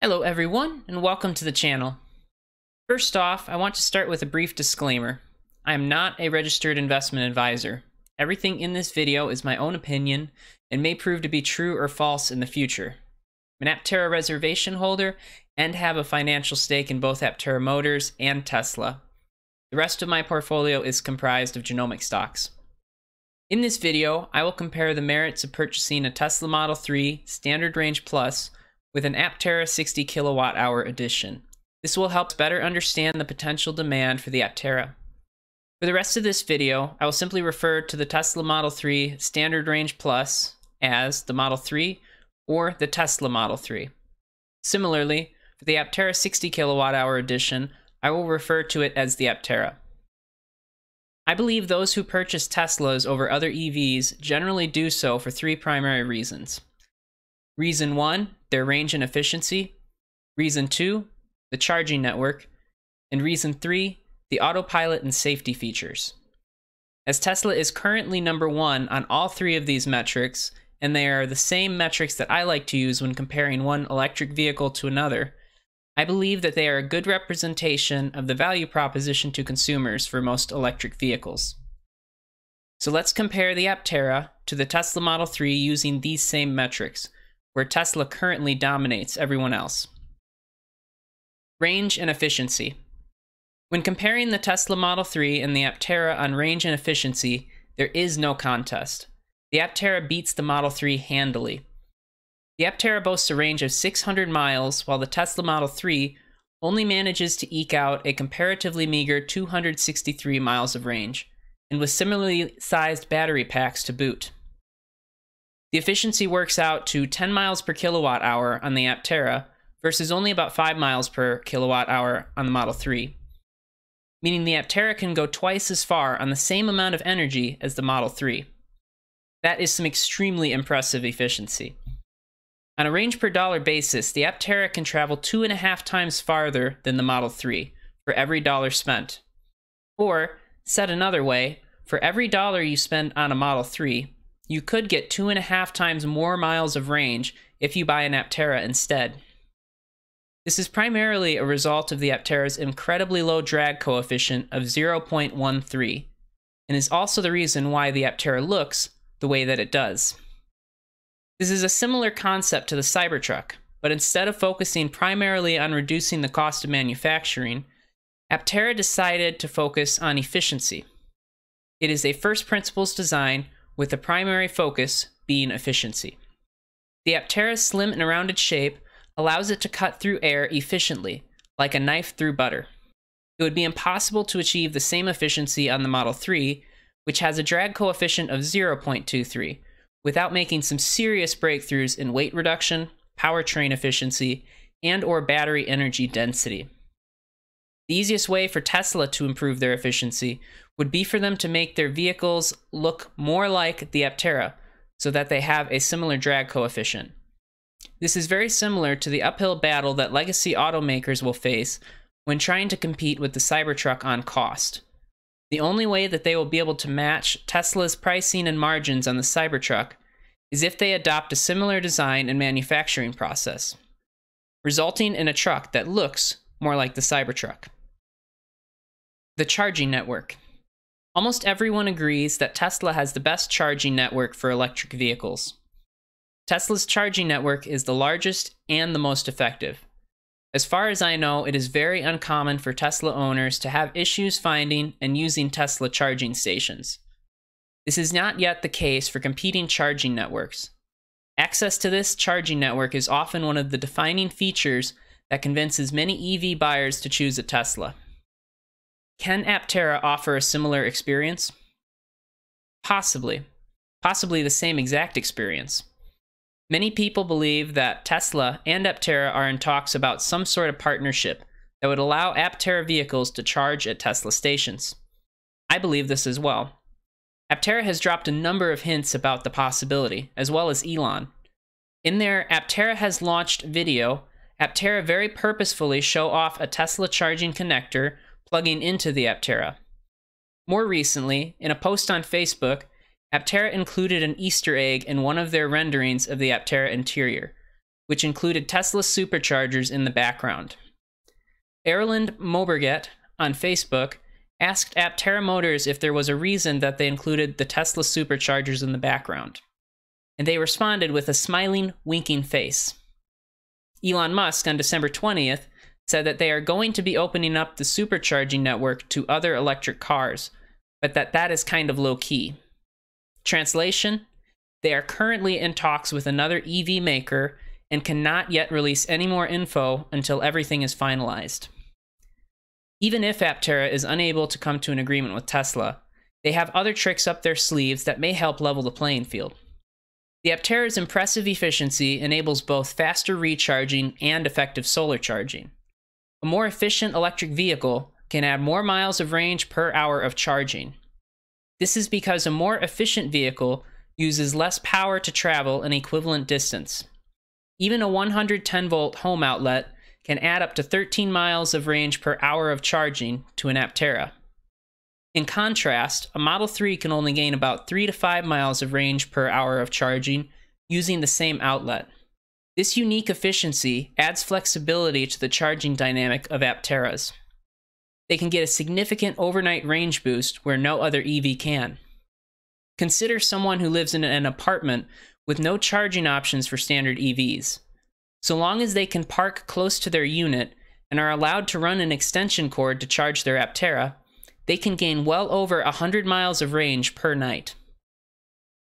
Hello everyone, and welcome to the channel. First off, I want to start with a brief disclaimer. I am not a registered investment advisor. Everything in this video is my own opinion and may prove to be true or false in the future. I'm an Aptera reservation holder and have a financial stake in both Aptera Motors and Tesla. The rest of my portfolio is comprised of genomic stocks. In this video, I will compare the merits of purchasing a Tesla Model 3 Standard Range Plus with an Aptera 60 kilowatt hour edition. This will help better understand the potential demand for the Aptera. For the rest of this video, I will simply refer to the Tesla Model 3 Standard Range Plus as the Model 3 or the Tesla Model 3. Similarly, for the Aptera 60 kilowatt hour edition, I will refer to it as the Aptera. I believe those who purchase Teslas over other EVs generally do so for three primary reasons. Reason one their range and efficiency. Reason two, the charging network. And reason three, the autopilot and safety features. As Tesla is currently number one on all three of these metrics, and they are the same metrics that I like to use when comparing one electric vehicle to another, I believe that they are a good representation of the value proposition to consumers for most electric vehicles. So let's compare the Aptera to the Tesla Model 3 using these same metrics, where Tesla currently dominates everyone else. Range and efficiency. When comparing the Tesla Model 3 and the Aptera on range and efficiency, there is no contest. The Aptera beats the Model 3 handily. The Aptera boasts a range of 600 miles, while the Tesla Model 3 only manages to eke out a comparatively meager 263 miles of range, and with similarly sized battery packs to boot. The efficiency works out to 10 miles per kilowatt hour on the Aptera versus only about 5 miles per kilowatt hour on the Model 3, meaning the Aptera can go twice as far on the same amount of energy as the Model 3. That is some extremely impressive efficiency. On a range per dollar basis, the Aptera can travel two and a half times farther than the Model 3 for every dollar spent. Or, said another way, for every dollar you spend on a Model 3, you could get two and a half times more miles of range if you buy an Aptera instead. This is primarily a result of the Aptera's incredibly low drag coefficient of 0.13, and is also the reason why the Aptera looks the way that it does. This is a similar concept to the Cybertruck, but instead of focusing primarily on reducing the cost of manufacturing, Aptera decided to focus on efficiency. It is a first principles design with the primary focus being efficiency. The Aptera's slim and rounded shape allows it to cut through air efficiently, like a knife through butter. It would be impossible to achieve the same efficiency on the Model 3, which has a drag coefficient of 0.23, without making some serious breakthroughs in weight reduction, powertrain efficiency, and or battery energy density. The easiest way for Tesla to improve their efficiency would be for them to make their vehicles look more like the Aptera so that they have a similar drag coefficient. This is very similar to the uphill battle that legacy automakers will face when trying to compete with the Cybertruck on cost. The only way that they will be able to match Tesla's pricing and margins on the Cybertruck is if they adopt a similar design and manufacturing process, resulting in a truck that looks more like the Cybertruck. The charging network. Almost everyone agrees that Tesla has the best charging network for electric vehicles. Tesla's charging network is the largest and the most effective. As far as I know, it is very uncommon for Tesla owners to have issues finding and using Tesla charging stations. This is not yet the case for competing charging networks. Access to this charging network is often one of the defining features that convinces many EV buyers to choose a Tesla. Can Aptera offer a similar experience? Possibly. Possibly the same exact experience. Many people believe that Tesla and Aptera are in talks about some sort of partnership that would allow Aptera vehicles to charge at Tesla stations. I believe this as well. Aptera has dropped a number of hints about the possibility, as well as Elon. In their Aptera has launched video, Aptera very purposefully show off a Tesla charging connector plugging into the Aptera. More recently, in a post on Facebook, Aptera included an Easter egg in one of their renderings of the Aptera interior, which included Tesla superchargers in the background. Erland Moberget on Facebook asked Aptera Motors if there was a reason that they included the Tesla superchargers in the background. And they responded with a smiling, winking face. Elon Musk on December 20th said that they are going to be opening up the supercharging network to other electric cars, but that that is kind of low key. Translation They are currently in talks with another EV maker and cannot yet release any more info until everything is finalized. Even if Aptera is unable to come to an agreement with Tesla, they have other tricks up their sleeves that may help level the playing field. The Aptera's impressive efficiency enables both faster recharging and effective solar charging. A more efficient electric vehicle can add more miles of range per hour of charging. This is because a more efficient vehicle uses less power to travel an equivalent distance. Even a 110 volt home outlet can add up to 13 miles of range per hour of charging to an Aptera. In contrast, a Model 3 can only gain about 3 to 5 miles of range per hour of charging using the same outlet. This unique efficiency adds flexibility to the charging dynamic of Apteras. They can get a significant overnight range boost where no other EV can. Consider someone who lives in an apartment with no charging options for standard EVs. So long as they can park close to their unit and are allowed to run an extension cord to charge their Aptera, they can gain well over 100 miles of range per night.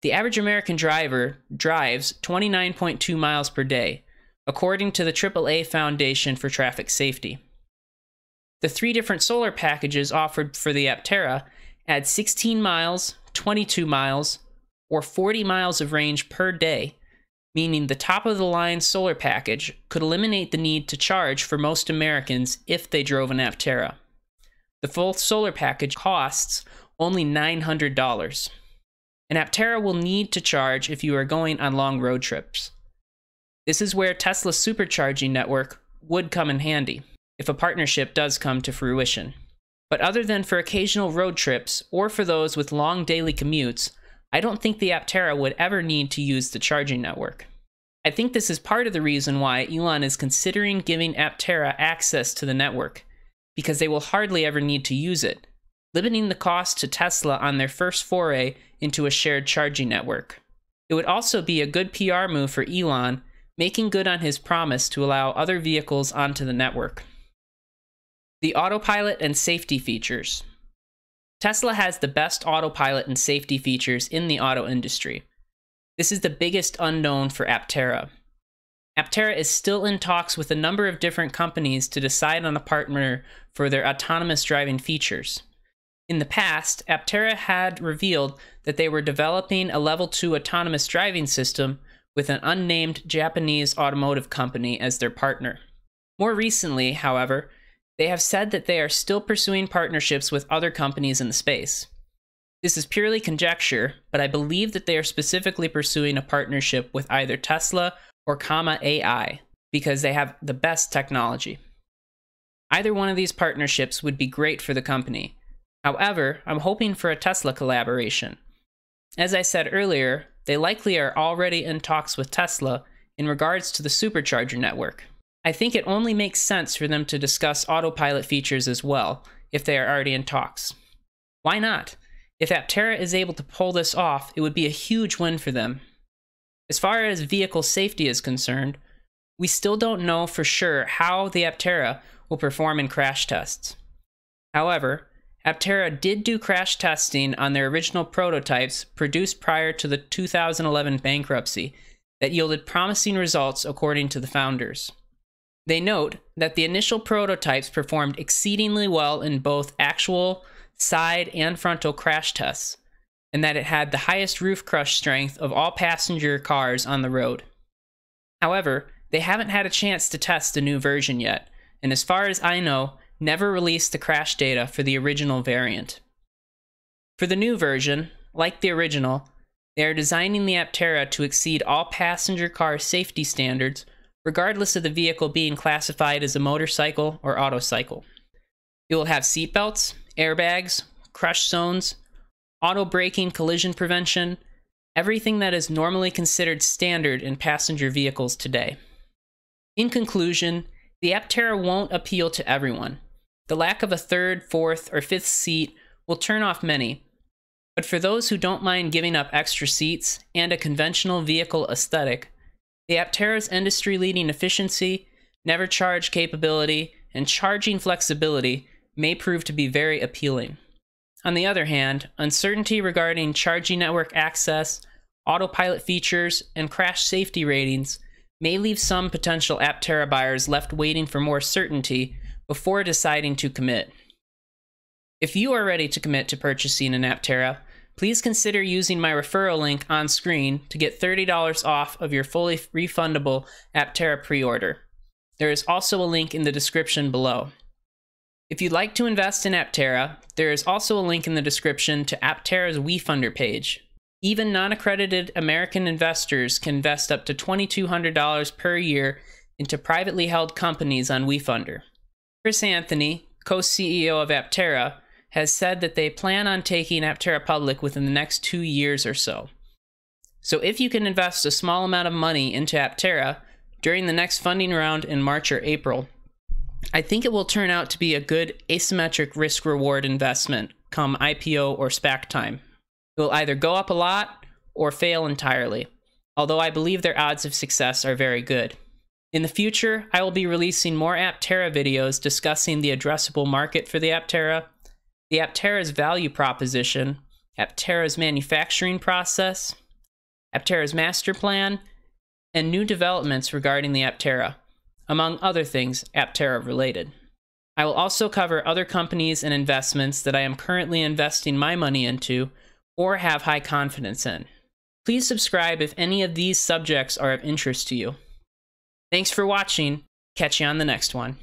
The average American driver drives 29.2 miles per day, according to the AAA Foundation for Traffic Safety. The three different solar packages offered for the Aptera add 16 miles, 22 miles, or 40 miles of range per day, meaning the top of the line solar package could eliminate the need to charge for most Americans if they drove an Aptera. The full solar package costs only $900 and Aptera will need to charge if you are going on long road trips. This is where Tesla's supercharging network would come in handy, if a partnership does come to fruition. But other than for occasional road trips or for those with long daily commutes, I don't think the Aptera would ever need to use the charging network. I think this is part of the reason why Elon is considering giving Aptera access to the network, because they will hardly ever need to use it, limiting the cost to Tesla on their first foray into a shared charging network. It would also be a good PR move for Elon, making good on his promise to allow other vehicles onto the network. The autopilot and safety features. Tesla has the best autopilot and safety features in the auto industry. This is the biggest unknown for Aptera. Aptera is still in talks with a number of different companies to decide on a partner for their autonomous driving features. In the past, Aptera had revealed that they were developing a level 2 autonomous driving system with an unnamed Japanese automotive company as their partner. More recently, however, they have said that they are still pursuing partnerships with other companies in the space. This is purely conjecture, but I believe that they are specifically pursuing a partnership with either Tesla or Comma AI because they have the best technology. Either one of these partnerships would be great for the company, However, I'm hoping for a Tesla collaboration. As I said earlier, they likely are already in talks with Tesla in regards to the supercharger network. I think it only makes sense for them to discuss autopilot features as well, if they are already in talks. Why not? If Aptera is able to pull this off, it would be a huge win for them. As far as vehicle safety is concerned, we still don't know for sure how the Aptera will perform in crash tests. However, Aptera did do crash testing on their original prototypes produced prior to the 2011 bankruptcy that yielded promising results according to the founders. They note that the initial prototypes performed exceedingly well in both actual side and frontal crash tests, and that it had the highest roof crush strength of all passenger cars on the road. However, they haven't had a chance to test the new version yet, and as far as I know, never released the crash data for the original variant. For the new version, like the original, they are designing the Aptera to exceed all passenger car safety standards, regardless of the vehicle being classified as a motorcycle or autocycle. It will have seatbelts, airbags, crush zones, auto braking collision prevention, everything that is normally considered standard in passenger vehicles today. In conclusion, the Aptera won't appeal to everyone, the lack of a third, fourth, or fifth seat will turn off many, but for those who don't mind giving up extra seats and a conventional vehicle aesthetic, the Aptera's industry leading efficiency, never charge capability, and charging flexibility may prove to be very appealing. On the other hand, uncertainty regarding charging network access, autopilot features, and crash safety ratings may leave some potential Aptera buyers left waiting for more certainty before deciding to commit. If you are ready to commit to purchasing an Aptera, please consider using my referral link on screen to get $30 off of your fully refundable Aptera pre-order. There is also a link in the description below. If you'd like to invest in Aptera, there is also a link in the description to Aptera's WeFunder page. Even non-accredited American investors can invest up to $2,200 per year into privately held companies on WeFunder. Chris Anthony, co CEO of Aptera, has said that they plan on taking Aptera public within the next two years or so. So if you can invest a small amount of money into Aptera during the next funding round in March or April, I think it will turn out to be a good asymmetric risk reward investment come IPO or SPAC time. It will either go up a lot or fail entirely, although I believe their odds of success are very good. In the future, I will be releasing more Aptera videos discussing the addressable market for the Aptera, the Aptera's value proposition, Aptera's manufacturing process, Aptera's master plan, and new developments regarding the Aptera, among other things Aptera related. I will also cover other companies and investments that I am currently investing my money into or have high confidence in. Please subscribe if any of these subjects are of interest to you. Thanks for watching. Catch you on the next one.